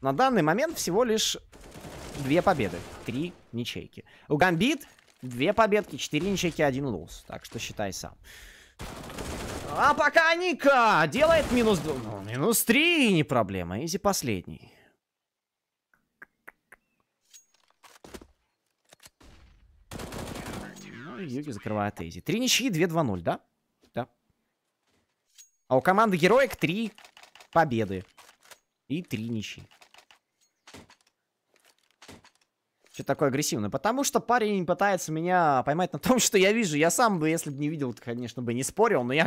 На данный момент всего лишь две победы, три ничейки. У Гамбит две победки, четыре ничейки, один лоус. Так что считай сам. А пока Ника делает минус... Ну, минус три, не проблема. Изи последний. Ну, Юги закрывает Изи. Три ничьи, 2-2-0, да? Да. А у команды Героик три победы. И три ничьи. Что такое агрессивно? Потому что парень пытается меня поймать на том, что я вижу. Я сам бы, если бы не видел, конечно, бы не спорил, но я же